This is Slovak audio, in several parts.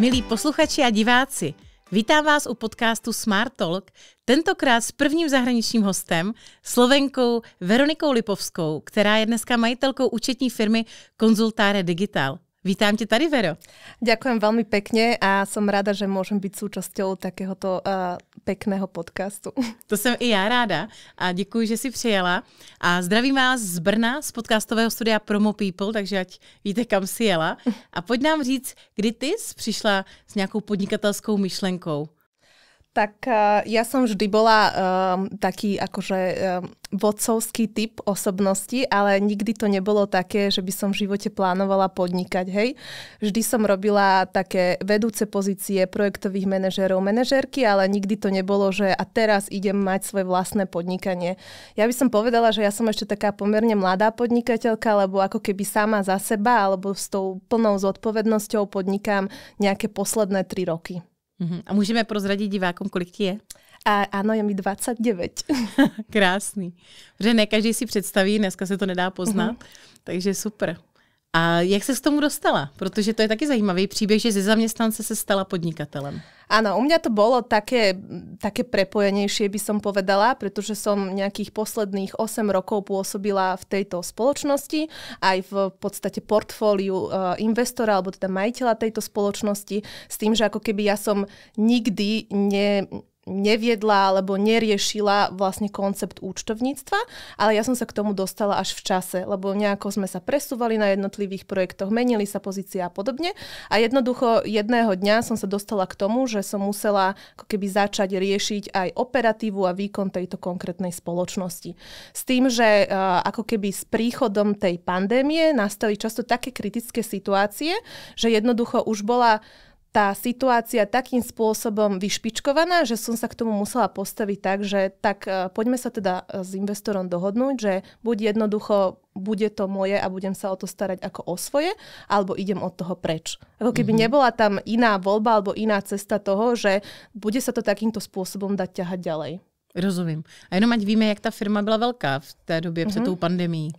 Milí posluchači a diváci, vítám vás u podcastu Smart Talk, tentokrát s prvním zahraničním hostem, Slovenkou Veronikou Lipovskou, která je dneska majitelkou účetní firmy Konzultáre Digital. Vítam ťa tady, Vero. Ďakujem veľmi pekne a som rada, že môžem byť súčasťou takéhoto uh, pekného podcastu. To som i já ráda a děkuji, že si přijela. A zdravím vás z Brna, z podcastového studia Promo People, takže ať víte, kam si jela. A poď nám říct, kdy ty jsi přišla s nějakou podnikatelskou myšlenkou. Tak eh, ja som vždy bola um, taký akože um, vodcovský typ osobnosti, ale nikdy to nebolo také, že by som v živote plánovala podnikať, hej. Vždy som robila také vedúce pozície projektových manažérov, manažérky, ale nikdy to nebolo, že a teraz idem mať svoje vlastné podnikanie. Ja by som povedala, že ja som ešte taká pomerne mladá podnikateľka, lebo ako keby sama za seba alebo s tou plnou zodpovednosťou podnikám nejaké posledné tri roky. Uh-huh. A môžeme prozradiť divákom, kolik ti je? A áno, je mi 29. Krásný. Protože ne každý si představí, dneska se to nedá poznat, uh-huh. Mhm. takže super. A jak se k tomu dostala? Protože to je taky zajímavý příběh, že ze zaměstnance se stala podnikatelem. Áno, u mňa to bolo také, také prepojenejšie, by som povedala, pretože som nejakých posledných 8 rokov pôsobila v tejto spoločnosti, aj v podstate portfóliu e, investora alebo teda majiteľa tejto spoločnosti, s tým, že ako keby ja som nikdy ne, neviedla alebo neriešila vlastne koncept účtovníctva, ale ja som sa k tomu dostala až v čase, lebo nejako sme sa presúvali na jednotlivých projektoch, menili sa pozície a podobne. A jednoducho jedného dňa som sa dostala k tomu, že som musela ako keby začať riešiť aj operatívu a výkon tejto konkrétnej spoločnosti. S tým, že e, ako keby s príchodom tej pandémie nastali často také kritické situácie, že jednoducho už bola tá situácia takým spôsobom vyšpičkovaná, že som sa k tomu musela postaviť tak, že tak e, poďme sa teda e, s investorom dohodnúť, že buď jednoducho bude to moje a budem sa o to starať ako o svoje, alebo idem od toho preč. Ako keby mm-hmm. nebola tam iná voľba alebo iná cesta toho, že bude sa to takýmto spôsobom dať ťahať ďalej. Rozumím. A jenom ať víme, jak ta firma byla velká v té době mm-hmm. před mhm. tou pandemí.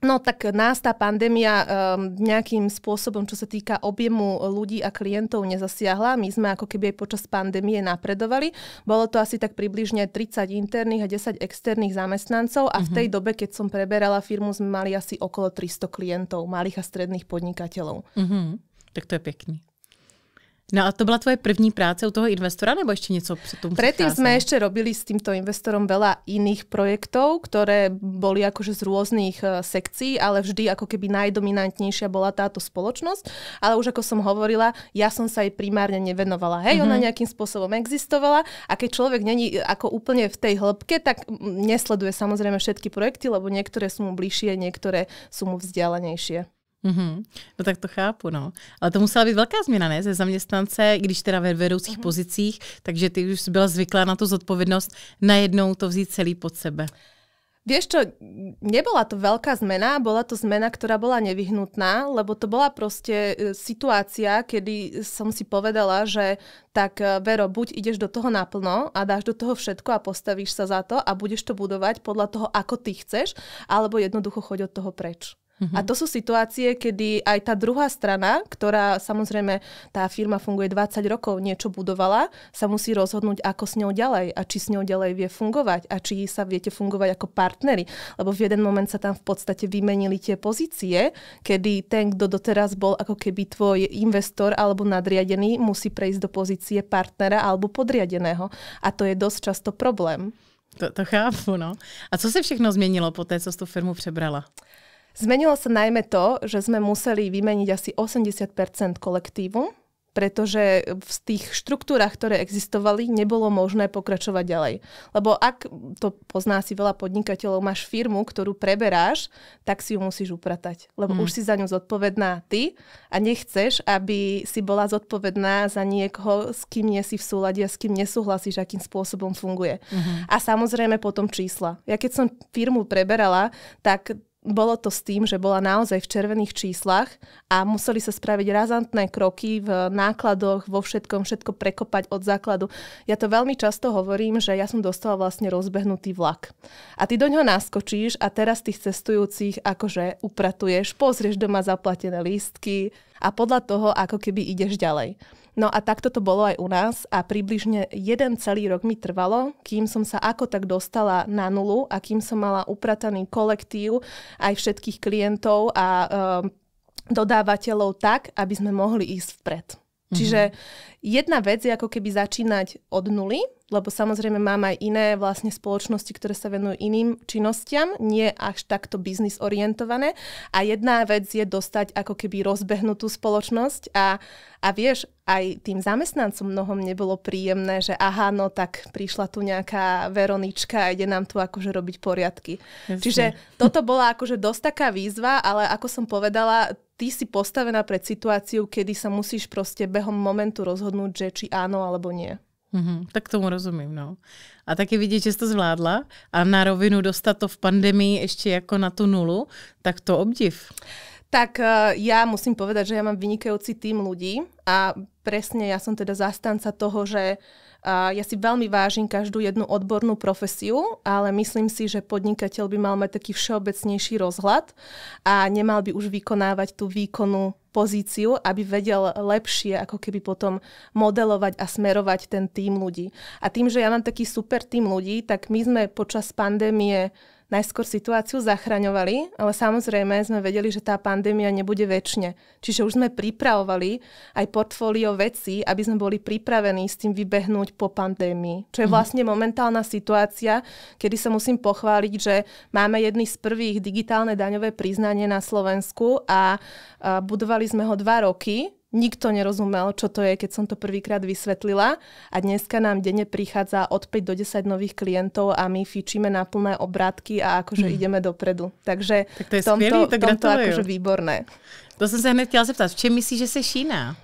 No tak nás tá pandémia um, nejakým spôsobom, čo sa týka objemu ľudí a klientov, nezasiahla. My sme ako keby aj počas pandémie napredovali. Bolo to asi tak približne 30 interných a 10 externých zamestnancov a mm-hmm. v mhm. tej dobe, keď som preberala firmu, sme mali asi okolo 300 klientov, malých a stredných podnikateľov. Mm-hmm. Tak to je pekný. No a to byla tvoje první práce u toho investora, nebo ešte niečo pri tom Predtým sme ešte robili s týmto investorom veľa iných projektov, ktoré boli akože z rôznych e, sekcií, ale vždy ako keby najdominantnejšia bola táto spoločnosť. Ale už ako som hovorila, ja som sa jej primárne nevenovala. Hej, mm-hmm. ona mhm. nejakým spôsobom existovala a keď človek není e, ako úplne v tej hĺbke, tak nesleduje samozrejme všetky projekty, lebo niektoré sú mu bližšie, niektoré sú mu vzdialenejšie. Mm-hmm. No tak to chápu, no. Ale to musela být velká změna, ne? Ze zaměstnance, když teda ve vedoucích mm-hmm. pozicích, takže ty už byla zvyklá na tu zodpovědnost, najednou to vzít celý pod sebe. Vieš čo, nebola to veľká zmena, bola to zmena, ktorá bola nevyhnutná, lebo to bola proste situácia, kedy som si povedala, že tak e, Vero, buď ideš do toho naplno a dáš do toho všetko a postavíš sa za to a budeš to budovať podľa toho, ako ty chceš, alebo jednoducho choď od toho preč. Mm-hmm. A to sú situácie, kedy aj tá druhá strana, ktorá samozrejme tá firma funguje 20 rokov, niečo budovala, sa musí rozhodnúť, ako s ňou ďalej a či s ňou ďalej vie fungovať a či sa viete fungovať ako partnery. Lebo v jeden moment sa tam v podstate vymenili tie pozície, kedy ten, kto doteraz bol ako keby tvoj investor alebo nadriadený, musí prejsť do pozície partnera alebo podriadeného. A to je dosť často problém. To, to chápu, no. A co se všechno změnilo po té, co jsi tu firmu přebrala? Zmenilo sa najmä to, že sme museli vymeniť asi 80 kolektívu, pretože v tých štruktúrach, ktoré existovali, nebolo možné pokračovať ďalej. Lebo ak to pozná si veľa podnikateľov, máš firmu, ktorú preberáš, tak si ju musíš upratať. Lebo hmm. už si za ňu zodpovedná ty a nechceš, aby si bola zodpovedná za niekoho, s kým nie si v súlade a s kým nesúhlasíš, akým spôsobom funguje. hmm A samozrejme potom čísla. Ja keď som firmu preberala, tak bolo to s tým, že bola naozaj v červených číslach a museli sa spraviť razantné kroky v nákladoch, vo všetkom, všetko prekopať od základu. Ja to veľmi často hovorím, že ja som dostala vlastne rozbehnutý vlak. A ty do ňoho naskočíš a teraz tých cestujúcich akože upratuješ, pozrieš doma zaplatené lístky a podľa toho ako keby ideš ďalej. No a takto to bolo aj u nás a približne jeden celý rok mi trvalo, kým som sa ako tak dostala na nulu a kým som mala uprataný kolektív aj všetkých klientov a um, dodávateľov tak, aby sme mohli ísť vpred. Mm-hmm. Čiže jedna vec je ako keby začínať od nuly, lebo samozrejme mám aj iné vlastne spoločnosti, ktoré sa venujú iným činnostiam, nie až takto biznis orientované. A jedna vec je dostať ako keby rozbehnutú spoločnosť a, a vieš, aj tým zamestnancom mnohom nebolo príjemné, že aha, no tak prišla tu nejaká Veronička a ide nám tu akože robiť poriadky. Jasne. Čiže toto bola akože dosť taká výzva, ale ako som povedala, ty si postavená pred situáciu, kedy sa musíš proste behom momentu rozhodnúť, že či áno alebo nie. Mm-hmm, tak tomu rozumím, no. A taky vidět, že jste zvládla a na rovinu dostat to v pandemii ještě jako na tu nulu, tak to obdiv. Tak e, ja musím povedať, že ja mám vynikajúci tým ľudí a presne ja som teda zastanca toho, že e, ja si veľmi vážim každú jednu odbornú profesiu, ale myslím si, že podnikateľ by mal mať taký všeobecnejší rozhľad a nemal by už vykonávať tú výkonu pozíciu, aby vedel lepšie ako keby potom modelovať a smerovať ten tým ľudí. A tým, že ja mám taký super tým ľudí, tak my sme počas pandémie najskôr situáciu zachraňovali, ale samozrejme sme vedeli, že tá pandémia nebude väčšine. Čiže už sme pripravovali aj portfólio vecí, aby sme boli pripravení s tým vybehnúť po pandémii. Čo je mhm. vlastne momentálna situácia, kedy sa musím pochváliť, že máme jedny z prvých digitálne daňové priznanie na Slovensku a budovali sme ho dva roky nikto nerozumel, čo to je, keď som to prvýkrát vysvetlila a dneska nám denne prichádza od 5 do 10 nových klientov a my fičíme na plné obrátky a akože mm. ideme dopredu. Takže tak to je v tomto, skvělý, to tomto akože výborné. To som sa hned chtěla zeptat. V čem myslíš, že se šína?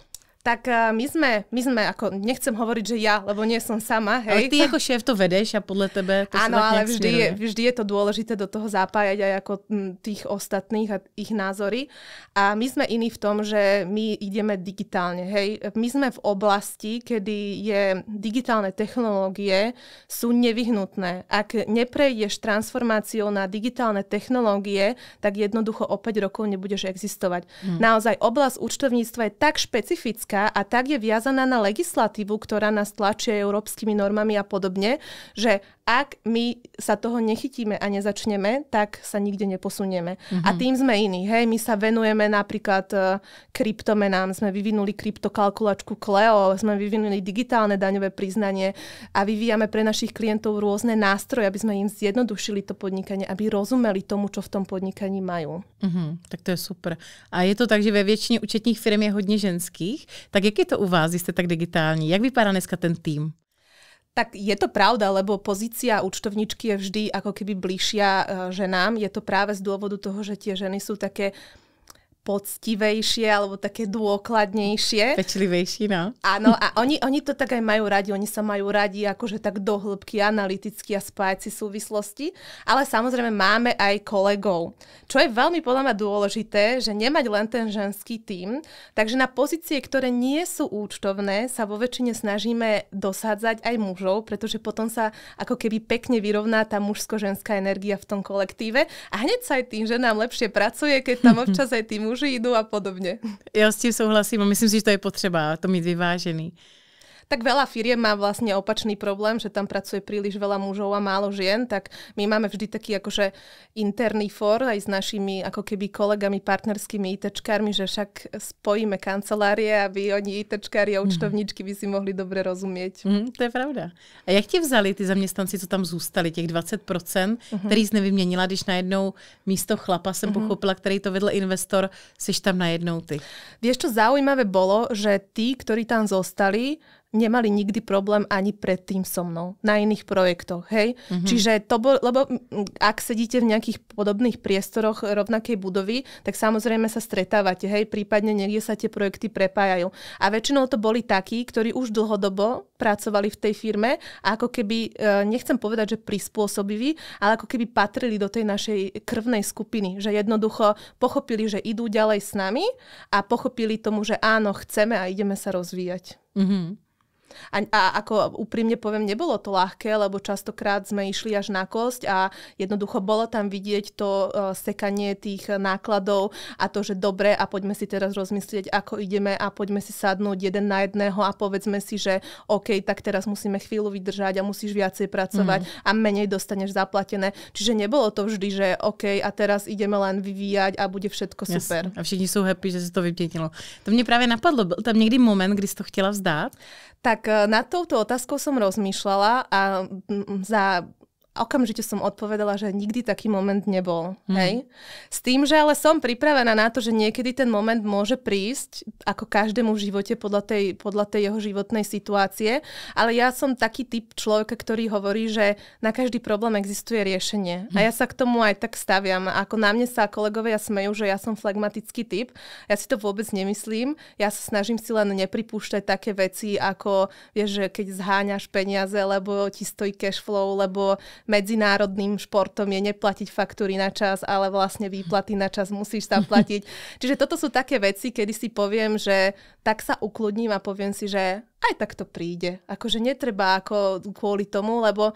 tak eh, my sme, my sme ako, nechcem hovoriť, že ja, lebo nie som sama, hej. Ale ty ako šéf to vedeš a podľa tebe to Áno, ale vždy je, vždy je to dôležité do toho zapájať aj ako mm, tých ostatných a ich názory. A my sme iní v tom, že my ideme digitálne, hej. My sme v oblasti, kedy je digitálne technológie sú nevyhnutné. Ak neprejdeš transformáciou na digitálne technológie, tak jednoducho o 5 rokov nebudeš existovať. Hmm. Naozaj oblasť účtovníctva je tak špecifická, politika a tak je viazaná na legislatívu, ktorá nás tlačí európskymi normami a podobne, že ak my sa toho nechytíme a nezačneme, tak sa nikde neposunieme. Mm-hmm. A mhm. tým sme iní. Hej, my sa venujeme napríklad uh, kryptomenám, sme vyvinuli kryptokalkulačku Cleo, sme vyvinuli digitálne daňové priznanie a vyvíjame pre našich klientov rôzne nástroje, aby sme im zjednodušili to podnikanie, aby rozumeli tomu, čo v tom podnikaní majú. Mm-hmm, tak to je super. A je to tak, že ve väčšine účetných firm je hodně ženských, tak jak je to u vás, jste tak digitální? Jak vypadá dneska ten tým? Tak je to pravda, lebo pozícia účtovničky je vždy ako keby bližšia eh, ženám. Je to práve z dôvodu toho, že tie ženy sú také uh, poctivejšie alebo také dôkladnejšie. Pečlivejšie, no. Áno, a oni, oni to tak aj majú radi, oni sa majú radi akože tak dohlbky, analyticky a spájaci súvislosti, ale samozrejme máme aj kolegov. Čo je veľmi podľa mňa dôležité, že nemať len ten ženský tím, takže na pozície, ktoré nie sú účtovné, sa vo väčšine snažíme dosádzať aj mužov, pretože potom sa ako keby pekne vyrovná tá mužsko-ženská energia v tom kolektíve a hneď sa aj tým, že nám lepšie pracuje, keď tam občas aj tým muži jdu a podobně. Já s tím souhlasím a myslím si, že to je potřeba to mít vyvážený. Tak veľa firiem má vlastne opačný problém, že tam pracuje príliš veľa mužov a málo žien, tak my máme vždy taký akože interný for aj s našimi ako keby kolegami, partnerskými ITčkármi, že však spojíme kancelárie, aby oni ITčkári a mhm. účtovníčky by si mohli dobre rozumieť. Mm, to je pravda. A jak ti vzali ty zaměstnanci, co tam zůstali, těch 20%, mm-hmm. který si nevyměnila, když najednou místo chlapa jsem mm-hmm. pochopila, který to vedl investor, siš tam najednou ty? Vieš, čo zaujímavé bolo, že tí, ktorí tam zostali, nemali nikdy problém ani predtým so mnou na iných projektoch, hej? Mm-hmm. Čiže to bol, lebo ak sedíte v nejakých podobných priestoroch rovnakej budovy, tak samozrejme sa stretávate, hej? Prípadne niekde sa tie projekty prepájajú. A väčšinou to boli takí, ktorí už dlhodobo pracovali v tej firme a ako keby, e, nechcem povedať, že prispôsobiví, ale ako keby patrili do tej našej krvnej skupiny, že jednoducho pochopili, že idú ďalej s nami a pochopili tomu, že áno, chceme a ideme sa rozvíjať. Mm-hmm. A, a ako úprimne poviem, nebolo to ľahké, lebo častokrát sme išli až na kosť a jednoducho bolo tam vidieť to e, sekanie tých nákladov a to, že dobre a poďme si teraz rozmyslieť, ako ideme a poďme si sadnúť jeden na jedného a povedzme si, že OK, tak teraz musíme chvíľu vydržať a musíš viacej pracovať mm. a menej dostaneš zaplatené. Čiže nebolo to vždy, že OK, a teraz ideme len vyvíjať a bude všetko Jasne. super. A všichni sú happy, že si to vypětilo. To mne práve napadlo, bol tam někdy moment, kedy si to chcela vzdať. Tak e, nad touto otázkou som rozmýšľala a za okamžite som odpovedala, že nikdy taký moment nebol. Mm. Hej? S tým, že ale som pripravená na to, že niekedy ten moment môže prísť, ako každému v živote podľa tej, podľa tej jeho životnej situácie, ale ja som taký typ človeka, ktorý hovorí, že na každý problém existuje riešenie. Mm. A ja sa k tomu aj tak staviam. Ako na mne sa kolegovia smejú, že ja som flegmatický typ. Ja si to vôbec nemyslím. Ja sa snažím si len nepripúšťať také veci, ako vieš, že keď zháňaš peniaze, lebo ti stojí cash flow, lebo medzinárodným športom je neplatiť faktúry na čas, ale vlastne výplaty na čas musíš tam platiť. Čiže toto sú také veci, kedy si poviem, že tak sa ukludním a poviem si, že aj tak to príde. Akože netreba ako kvôli tomu, lebo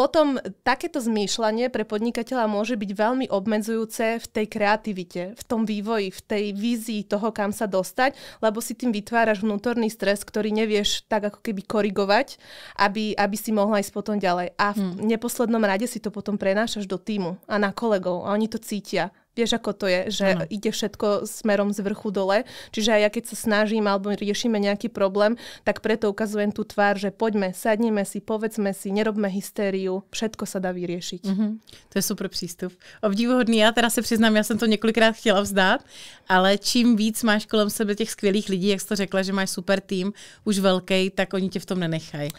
potom takéto zmýšľanie pre podnikateľa môže byť veľmi obmedzujúce v tej kreativite, v tom vývoji, v tej vízii toho, kam sa dostať, lebo si tým vytváraš vnútorný stres, ktorý nevieš tak ako keby korigovať, aby, aby si mohla ísť potom ďalej. A v hmm. neposlednom rade si to potom prenášaš do týmu a na kolegov a oni to cítia. Vieš, ako to je, že ano. ide všetko smerom z vrchu dole. Čiže aj ja, keď sa snažím alebo riešime nejaký problém, tak preto ukazujem tú tvár, že poďme, sadneme si, povedzme si, nerobme hystériu, všetko sa dá vyriešiť. Mm-hmm. To je super přístup. Obdivuhodný, já teraz se přiznám, já jsem to několikrát chtěla vzdát, ale čím víc máš kolem sebe těch skvělých lidí, jak jsi to řekla, že máš super tým, už velký, tak oni tě v tom nenechají.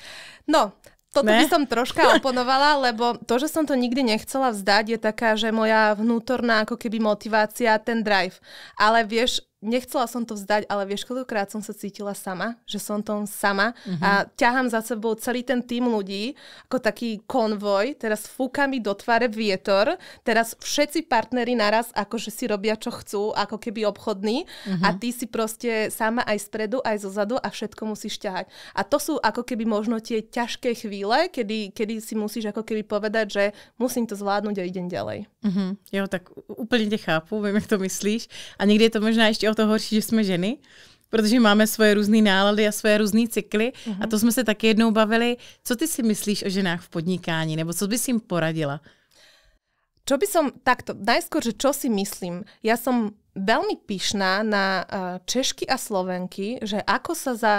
No, toto ne? by som troška oponovala, lebo to, že som to nikdy nechcela vzdať, je taká, že moja vnútorná ako keby motivácia, ten drive. Ale vieš, nechcela som to vzdať, ale vieš, koľkokrát som sa cítila sama, že som tom sama mm-hmm. a mhm. ťahám za sebou celý ten tým ľudí, ako taký konvoj, teraz fúka mi do tváre vietor, teraz všetci partneri naraz akože si robia, čo chcú, ako keby obchodní mm-hmm. a mhm. ty si proste sama aj spredu, aj zo zadu a všetko musíš ťahať. A to sú ako keby možno tie ťažké chvíle, kedy, kedy si musíš ako keby povedať, že musím to zvládnuť a idem ďalej. Mm-hmm. Jo, tak úplne nechápu, chápu, viem, jak to myslíš. A niekde je to možná ešte o to horší, že jsme ženy, protože máme svoje různé nálady a svoje různé cykly. Uh-huh. A to jsme se taky jednou bavili. Co ty si myslíš o ženách v podnikání, nebo co bys jim poradila? Čo by som takto, najskôr, že čo si myslím. Ja som veľmi pyšná na e, Češky a Slovenky, že ako sa za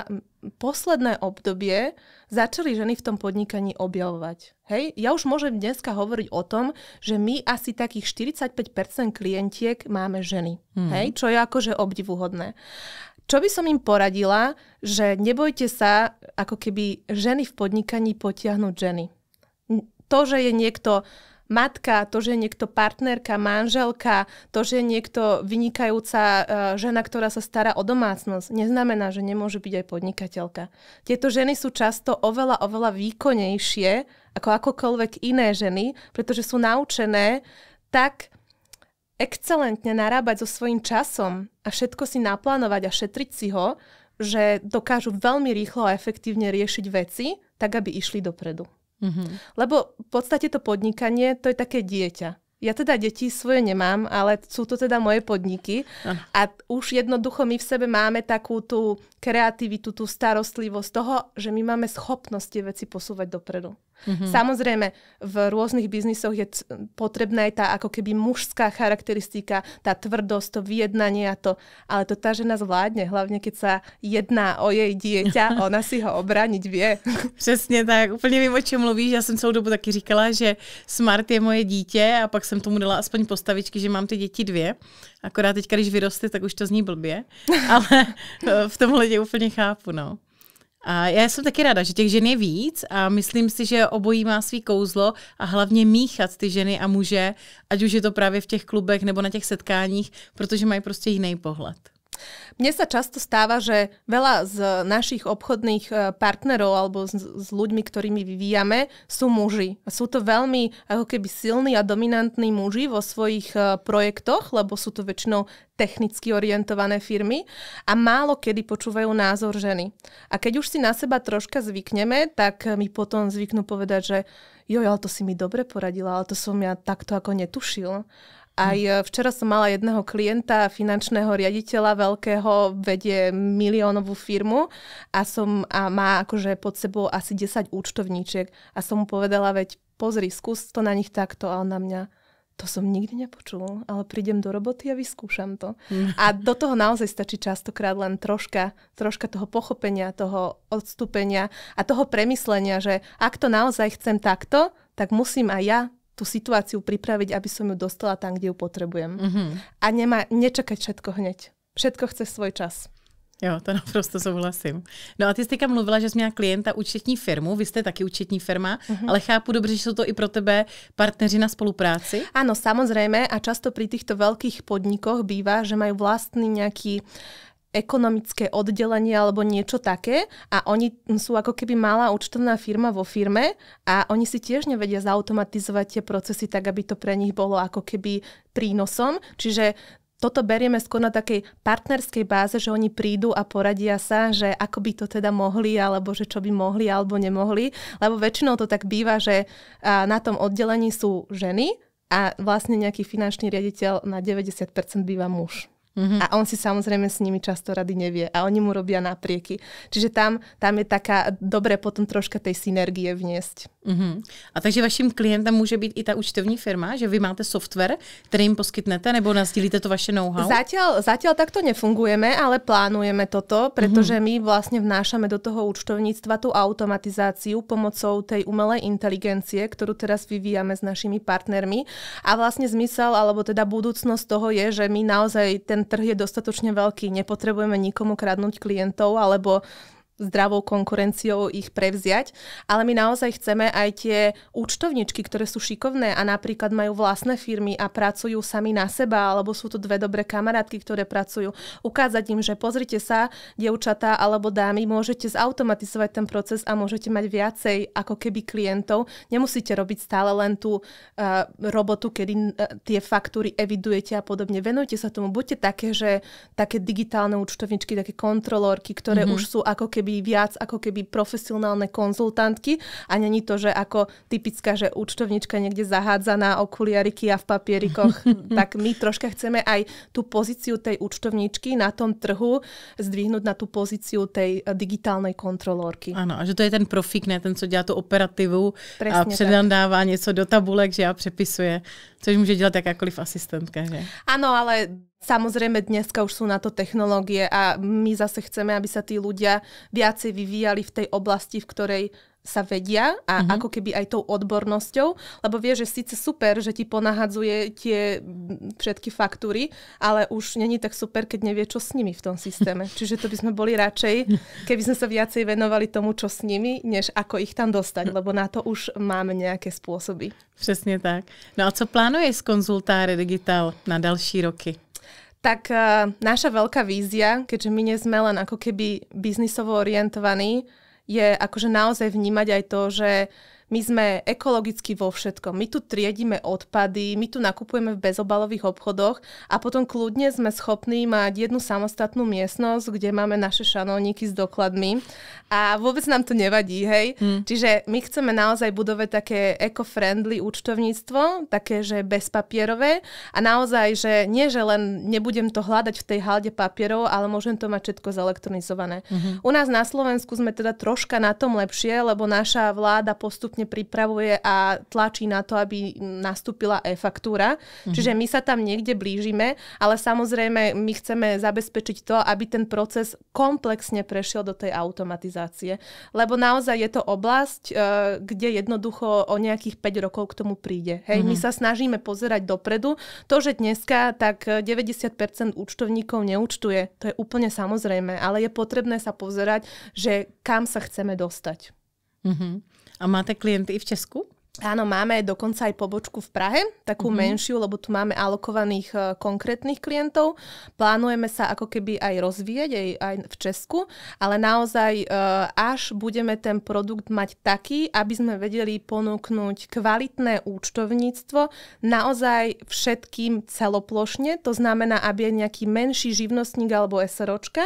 posledné obdobie začali ženy v tom podnikaní objavovať. Hej, ja už môžem dneska hovoriť o tom, že my asi takých 45% klientiek máme ženy. Mm. Hej, čo je akože obdivuhodné. Čo by som im poradila, že nebojte sa ako keby ženy v podnikaní potiahnuť ženy. To, že je niekto uh, matka, to, že je niekto partnerka, manželka, to, že je niekto vynikajúca e, žena, ktorá sa stará o domácnosť, neznamená, že nemôže byť aj podnikateľka. Tieto ženy sú často oveľa, oveľa výkonnejšie ako akokoľvek iné ženy, pretože sú naučené tak excelentne narábať so svojím časom a všetko si naplánovať a šetriť si ho, že dokážu veľmi rýchlo a efektívne riešiť veci, tak aby išli dopredu. Mm-hmm. Lebo v podstate to podnikanie, to je také dieťa. Ja teda deti svoje nemám, ale sú to teda moje podniky. Ah. A už jednoducho my v sebe máme takú tú kreativitu, tú starostlivosť toho, že my máme schopnosť tie veci posúvať dopredu. Mm-hmm. Samozrejme, v rôznych biznisoch je c- potrebná aj tá ako keby mužská charakteristika, tá tvrdosť, to vyjednanie a to, ale to tá žena zvládne, hlavne keď sa jedná o jej dieťa, ona si ho obraniť vie. Přesně tak, úplně vím, o čem mluvíš. Já jsem celou dobu taky říkala, že Smart je moje dítě a pak jsem tomu dala aspoň postavičky, že mám ty děti dvě. Akorát teďka, když vyroste, tak už to zní blbě. Ale eh, v tomhle je úplně chápu, no. A já jsem taky ráda, že těch žen je víc a myslím si, že obojí má svý kouzlo a hlavně míchat ty ženy a muže, ať už je to právě v těch klubech nebo na těch setkáních, protože mají prostě jiný pohled. Mne sa často stáva, že veľa z našich obchodných e, partnerov alebo s, s ľuďmi, ktorými vyvíjame, sú muži. Sú to veľmi ako keby silní a dominantní muži vo svojich e, projektoch, lebo sú to väčšinou technicky orientované firmy a málo kedy počúvajú názor ženy. A keď už si na seba troška zvykneme, tak mi potom zvyknú povedať, že jo, ale to si mi dobre poradila, ale to som ja takto ako netušil. Aj e, včera som mala jedného klienta, finančného riaditeľa veľkého, vedie miliónovú firmu a, som, a má akože pod sebou asi 10 účtovníčiek. A som mu povedala, veď pozri, skús to na nich takto a on na mňa to som nikdy nepočul, ale prídem do roboty a vyskúšam to. Mm. A do toho naozaj stačí častokrát len troška, troška toho pochopenia, toho odstúpenia a toho premyslenia, že ak to naozaj chcem takto, tak musím aj ja tú situáciu pripraviť, aby som ju dostala tam, kde ju potrebujem. Mm-hmm. A nemá, nečakať všetko hneď. Všetko chce svoj čas. Jo, to naprosto souhlasím. No a ty jsi mluvila, že jsi měla klienta účetní firmu, vy jste taky účetní firma, mm-hmm. ale chápu dobře, že jsou to i pro tebe partneři na spolupráci? Ano, samozřejmě, a často pri těchto velkých podnikoch bývá, že mají vlastný nějaký. uh, ekonomické oddelenie alebo niečo také a oni sú ako keby malá účtovná firma vo firme a oni si tiež nevedia zautomatizovať tie procesy tak, aby to pre nich bolo ako keby prínosom. Čiže toto berieme skôr na takej partnerskej báze, že oni prídu a poradia sa, že ako by to teda mohli, alebo že čo by mohli, alebo nemohli. Lebo väčšinou to tak býva, že na tom oddelení sú ženy a vlastne nejaký finančný riaditeľ na 90% býva muž. Mm-hmm. A on si samozrejme s nimi často rady nevie a oni mu robia naprieky. Čiže tam, tam je taká dobre potom troška tej synergie vniesť. Uhum. Mm-hmm. A takže vaším klientem může být i ta účtovní firma, že vy máte software, který jim poskytnete, nebo nazdílíte to vaše know-how? Zatiaľ, zatiaľ takto nefungujeme, ale plánujeme toto, pretože mm-hmm. my vlastne vnášame do toho účtovníctva tú automatizáciu pomocou tej umelej inteligencie, ktorú teraz vyvíjame s našimi partnermi. A vlastne zmysel, alebo teda budúcnosť toho je, že my naozaj ten trh je dostatočne veľký, nepotrebujeme nikomu kradnúť klientov, alebo zdravou konkurenciou ich prevziať, ale my naozaj chceme aj tie účtovničky, ktoré sú šikovné a napríklad majú vlastné firmy a pracujú sami na seba, alebo sú tu dve dobré kamarátky, ktoré pracujú, ukázať im, že pozrite sa, dievčatá alebo dámy, môžete zautomatizovať ten proces a môžete mať viacej ako keby klientov. Nemusíte robiť stále len tú uh, robotu, kedy uh, tie faktúry evidujete a podobne. Venujte sa tomu. Buďte také, že také digitálne účtovničky, také kontrolórky, ktoré mm-hmm. už sú ako keby robí viac ako keby profesionálne konzultantky a není to, že ako typická, že účtovnička niekde zahádzaná o okuliariky a v papierikoch, tak my troška chceme aj tú pozíciu tej účtovničky na tom trhu zdvihnúť na tú pozíciu tej eh, digitálnej kontrolórky. Ano, a že to je ten profík, ne ten, co dělá tu operativu Presne a předan něco do tabulek, že ja přepisuje, což může dělat jakákoliv asistentka. Že? Ano, ale Samozrejme, dneska už sú na to technológie a my zase chceme, aby sa tí ľudia viacej vyvíjali v tej oblasti, v ktorej sa vedia a mm-hmm. ako keby aj tou odbornosťou, lebo vie, že síce super, že ti ponahadzuje tie všetky faktúry, ale už není tak super, keď nevie, čo s nimi v tom systéme. Čiže to by sme boli radšej, keby sme sa viacej venovali tomu, čo s nimi, než ako ich tam dostať, lebo na to už máme nejaké spôsoby. Přesne tak. No a co plánuje z konzultáry Digital na další roky? tak uh, naša veľká vízia, keďže my nie sme len ako keby biznisovo orientovaní, je akože naozaj vnímať aj to, že my sme ekologicky vo všetkom. My tu triedíme odpady, my tu nakupujeme v bezobalových obchodoch a potom kľudne sme schopní mať jednu samostatnú miestnosť, kde máme naše šanovníky s dokladmi a vôbec nám to nevadí, hej. Hmm. Čiže my chceme naozaj budovať také eco-friendly účtovníctvo, také, že bezpapierové a naozaj, že nie, že len nebudem to hľadať v tej halde papierov, ale môžem to mať všetko zelektronizované. Mm-hmm. U nás na Slovensku sme teda troška na tom lepšie, lebo naša vláda postupne vlastne pripravuje a tlačí na to, aby nastúpila e-faktúra. Mm-hmm. Čiže my sa tam niekde blížime, ale samozrejme my chceme zabezpečiť to, aby ten proces komplexne prešiel do tej automatizácie. Lebo naozaj je to oblasť, e, kde jednoducho o nejakých 5 rokov k tomu príde. Hej, mm-hmm. my mhm. sa snažíme pozerať dopredu. To, že dneska tak 90% e, účtovníkov neúčtuje, to je úplne samozrejme, ale je potrebné sa pozerať, že kam sa chceme dostať. Mm-hmm. A máte klienty i v Česku? Áno, máme dokonca aj pobočku v Prahe, takú mm-hmm. menšiu, lebo tu máme alokovaných uh, konkrétnych klientov. Plánujeme sa ako keby aj rozvíjať aj, aj v Česku, ale naozaj uh, až budeme ten produkt mať taký, aby sme vedeli ponúknuť kvalitné účtovníctvo naozaj všetkým celoplošne, to znamená, aby nejaký menší živnostník alebo SROčka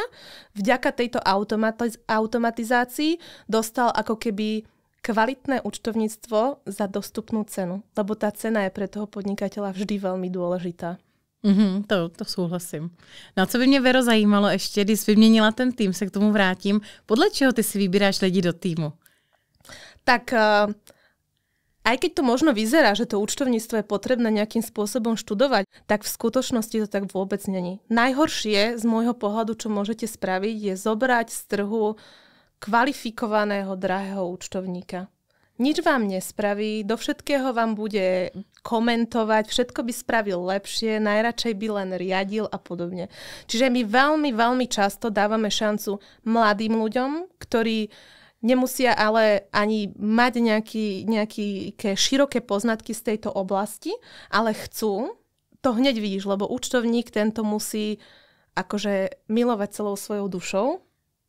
vďaka tejto automatiz- automatizácii dostal ako keby kvalitné účtovníctvo za dostupnú cenu. Lebo tá cena je pre toho podnikateľa vždy veľmi dôležitá. Mm-hmm, to, to souhlasím. No a co by mě Vero zajímalo ještě, když vyměnila ten tým, se k tomu vrátím, podle čeho ty si vybíráš lidi do týmu? Tak uh, aj keď to možno vyzerá, že to účtovníctvo je potrebné nejakým spôsobom študovať, tak v skutočnosti to tak vôbec není. Najhoršie z môjho pohľadu, čo môžete spraviť, je zobrať z trhu uh, kvalifikovaného, drahého účtovníka. Nič vám nespraví, do všetkého vám bude komentovať, všetko by spravil lepšie, najradšej by len riadil a podobne. Čiže my veľmi, veľmi často dávame šancu mladým ľuďom, ktorí nemusia ale ani mať nejaký, nejaké široké poznatky z tejto oblasti, ale chcú, to hneď vidíš, lebo účtovník tento musí akože milovať celou svojou dušou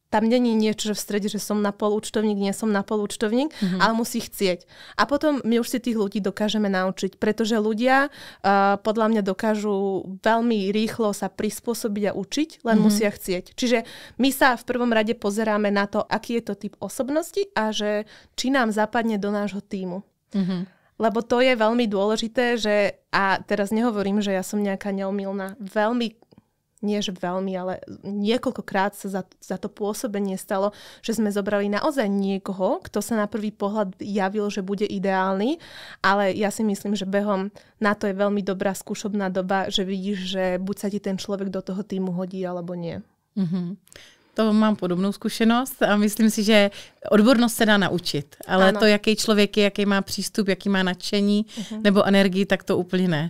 tam není niečo, že v strede, že som na polúčtovník, nie som na polúčtovník, mm-hmm. ale musí chcieť. A potom my už si tých ľudí dokážeme naučiť, pretože ľudia uh, podľa mňa dokážu veľmi rýchlo sa prispôsobiť a učiť, len mm-hmm. musia chcieť. Čiže my sa v prvom rade pozeráme na to, aký je to typ osobnosti a že či nám zapadne do nášho týmu. Mm-hmm lebo to je veľmi dôležité, že, a teraz nehovorím, že ja som nejaká neomilná, veľmi nie že veľmi, ale niekoľkokrát sa za, za to pôsobenie stalo, že sme zobrali naozaj niekoho, kto sa na prvý pohľad javil, že bude ideálny, ale ja si myslím, že behom na to je veľmi dobrá skúšobná doba, že vidíš, že buď sa ti ten človek do toho týmu hodí, alebo nie. Mm-hmm to mám podobnou zkušenost a myslím si, že odbornost se dá naučit, ale ano. to, jaký člověk je, jaký má přístup, jaký má nadšení uh-huh. nebo energii, tak to úplně ne.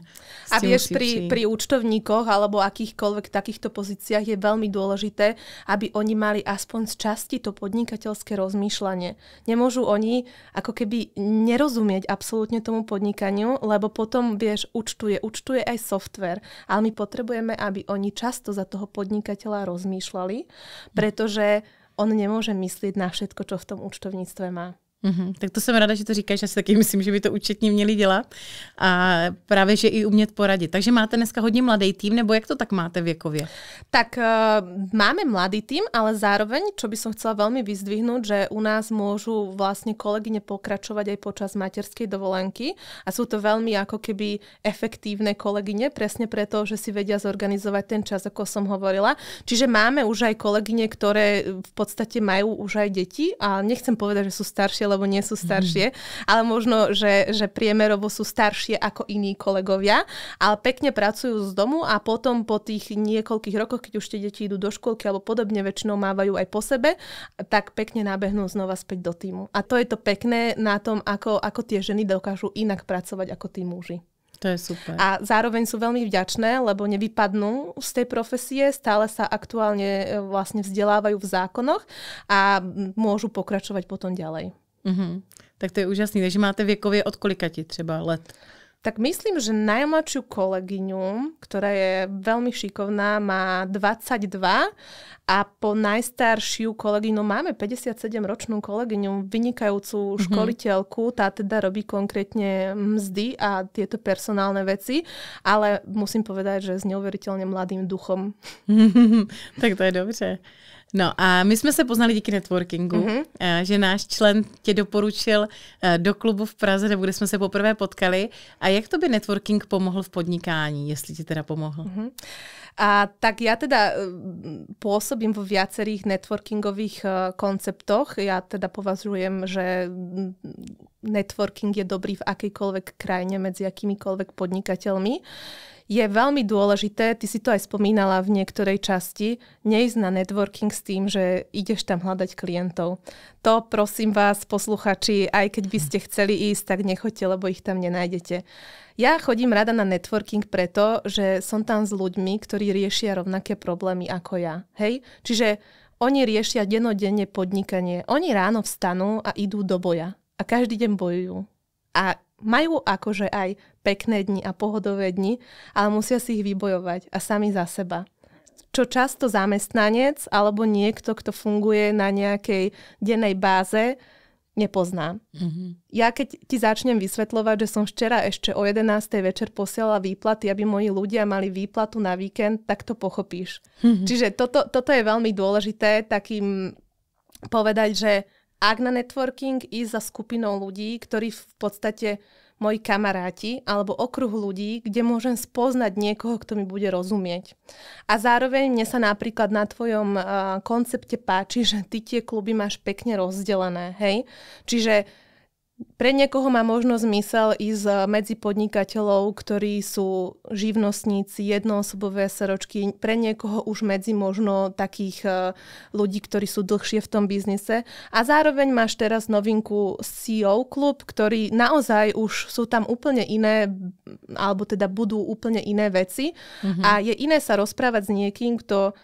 S a vieš, pri, pri účtovníkoch alebo akýchkoľvek takýchto pozíciách je veľmi dôležité, aby oni mali aspoň z časti to podnikateľské rozmýšľanie. Nemôžu oni ako keby nerozumieť absolútne tomu podnikaniu, lebo potom, vieš, účtuje, účtuje aj software, ale my potrebujeme, aby oni často za toho podnikateľa rozmýšľali, pretože on nemôže myslieť na všetko, čo v tom účtovníctve má. Mm-hmm. Tak to jsem ráda, že to říkáš, já si taky myslím, že by to účetní měli dělat a právě, že i umět poradit. Takže máte dneska hodně mladý tým, nebo jak to tak máte věkově? Tak uh, máme mladý tým, ale zároveň, čo by som chcela velmi vyzdvihnúť, že u nás môžu vlastne kolegyne pokračovať aj počas materskej dovolenky a sú to veľmi ako keby efektívne kolegyne, presne preto, že si vedia zorganizovať ten čas, ako som hovorila. Čiže máme už aj kolegyne, ktoré v podstate majú už aj deti a nechcem povedať, že sú staršie lebo nie sú mhm. staršie, mm. ale možno, že, že priemerovo sú staršie ako iní kolegovia, ale pekne pracujú z domu a potom po tých niekoľkých rokoch, keď už tie deti idú do škôlky alebo podobne, väčšinou mávajú aj po sebe, tak pekne nábehnú znova späť do týmu. A to je to pekné na tom, ako, ako tie ženy dokážu inak pracovať ako tí muži. To je super. A zároveň sú veľmi vďačné, lebo nevypadnú z tej profesie, stále sa aktuálne e, vlastne vzdelávajú v zákonoch a môžu pokračovať potom ďalej. Mm-hmm. Tak to je úžasný. Takže máte věkově od kolika ti třeba let? Tak myslím, že najmladšiu kolegyňu, ktorá je veľmi šikovná, má 22 a po najstaršiu kolegyňu máme 57-ročnú kolegyňu, vynikajúcu mm-hmm. školiteľku, tá teda robí konkrétne mzdy a tieto personálne veci, ale musím povedať, že s neuveriteľne mladým duchom. tak to je dobře. No a my jsme se poznali díky networkingu, mm-hmm. že náš člen tě doporučil eh, do klubu v Praze, kde jsme se poprvé potkali. A jak to by networking pomohl v podnikání, jestli ti teda pomohl? Mm-hmm. A tak ja teda eh, pôsobím vo viacerých networkingových konceptoch. Ja teda považujem, že mm, networking je dobrý v akejkoľvek krajine medzi akýmikoľvek podnikateľmi je veľmi dôležité, ty si to aj spomínala v niektorej časti, neísť na networking s tým, že ideš tam hľadať klientov. To prosím vás, posluchači, aj keď by ste chceli ísť, tak nechoďte, lebo ich tam nenájdete. Ja chodím rada na networking preto, že som tam s ľuďmi, ktorí riešia rovnaké problémy ako ja. Hej? Čiže oni riešia denodenne podnikanie. Oni ráno vstanú a idú do boja. A každý deň bojujú. A majú akože aj pekné dni a pohodové dni, ale musia si ich vybojovať a sami za seba. Čo často zamestnanec alebo niekto, kto funguje na nejakej dennej báze, nepozná. Mm-hmm. Ja keď ti začnem vysvetľovať, že som včera ešte o 11. večer posielala výplaty, aby moji ľudia mali výplatu na víkend, tak to pochopíš. Mm-hmm. Čiže toto, toto je veľmi dôležité, takým povedať, že ak na networking ísť za skupinou ľudí, ktorí v podstate moji kamaráti alebo okruh ľudí, kde môžem spoznať niekoho, kto mi bude rozumieť. A zároveň mne sa napríklad na tvojom uh, koncepte páči, že ty tie kluby máš pekne rozdelené, hej? Čiže pre niekoho má možno zmysel ísť eh, medzi podnikateľov, ktorí sú živnostníci, jednoosobové seročky. Pre niekoho už medzi možno takých eh, ľudí, ktorí sú dlhšie v tom biznise. A zároveň máš teraz novinku CEO klub, ktorý naozaj už sú tam úplne iné, alebo teda budú úplne iné veci. Mm-hmm. A je iné sa rozprávať s niekým, kto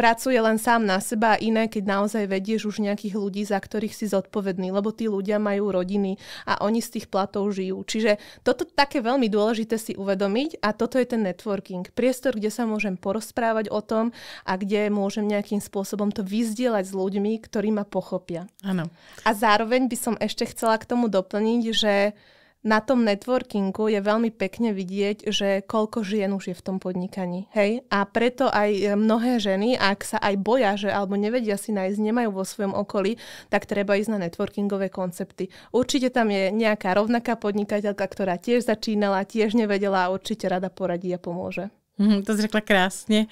pracuje len sám na seba a iné, keď naozaj vedieš už nejakých ľudí, za ktorých si zodpovedný, lebo tí ľudia majú rodiny a oni z tých platov žijú. Čiže toto také veľmi dôležité si uvedomiť a toto je ten networking. Priestor, kde sa môžem porozprávať o tom a kde môžem nejakým spôsobom to vyzdieľať s ľuďmi, ktorí ma pochopia. Ano. A zároveň by som ešte chcela k tomu doplniť, že na tom networkingu je veľmi pekne vidieť, že koľko žien už je v tom podnikaní. Hej? A preto aj e, mnohé ženy, ak sa aj boja, že alebo nevedia si nájsť, nemajú vo svojom okolí, tak treba ísť na networkingové koncepty. Určite tam je nejaká rovnaká podnikateľka, ktorá tiež začínala, tiež nevedela a určite rada poradí a pomôže. Mm, to jsi řekla krásně.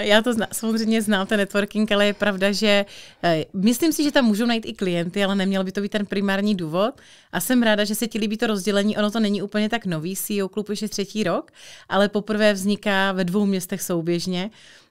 Já to zna, samozřejmě znám, ten networking, ale je pravda, že e, myslím si, že tam můžou najít i klienty, ale neměl by to být ten primární důvod. A jsem ráda, že se ti líbí to rozdělení. Ono to není úplně tak nový, CEO klub už je třetí rok, ale poprvé vzniká ve dvou městech souběžně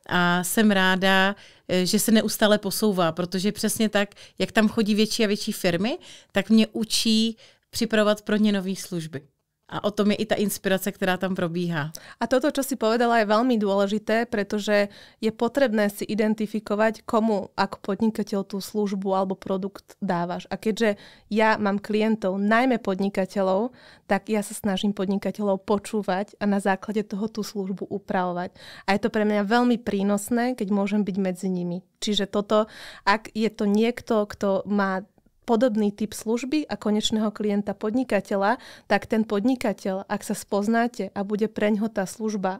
a jsem ráda, eh, že se neustále posouvá, protože přesně tak, jak tam chodí větší a větší firmy, tak mě učí připravovat pro ně nové služby. A o tom je i tá inspirácia, ktorá tam probíha. A toto, čo si povedala, je veľmi dôležité, pretože je potrebné si identifikovať, komu ako podnikateľ tú službu alebo produkt dávaš. A keďže ja mám klientov, najmä podnikateľov, tak ja sa snažím podnikateľov počúvať a na základe toho tú službu upravovať. A je to pre mňa veľmi prínosné, keď môžem byť medzi nimi. Čiže toto, ak je to niekto, kto má podobný typ služby a konečného klienta podnikateľa, tak ten podnikateľ, ak sa spoznáte a bude ho tá služba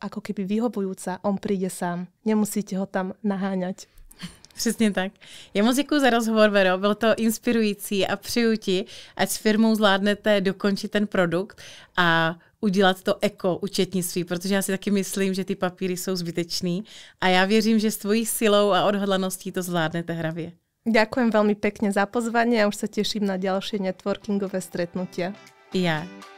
ako keby vyhovujúca, on príde sám. Nemusíte ho tam naháňať. Přesně tak. Já moc děkuji za rozhovor, Vero, bylo to inspirující a přeju ti, ať s firmou zvládnete dokončit ten produkt a udělat to eko účetnictví, protože já si taky myslím, že ty papíry jsou zbytečný a já věřím, že s tvojí silou a odhodlaností to zvládnete hravě. Ďakujem veľmi pekne za pozvanie a už sa teším na ďalšie networkingové stretnutia. Ja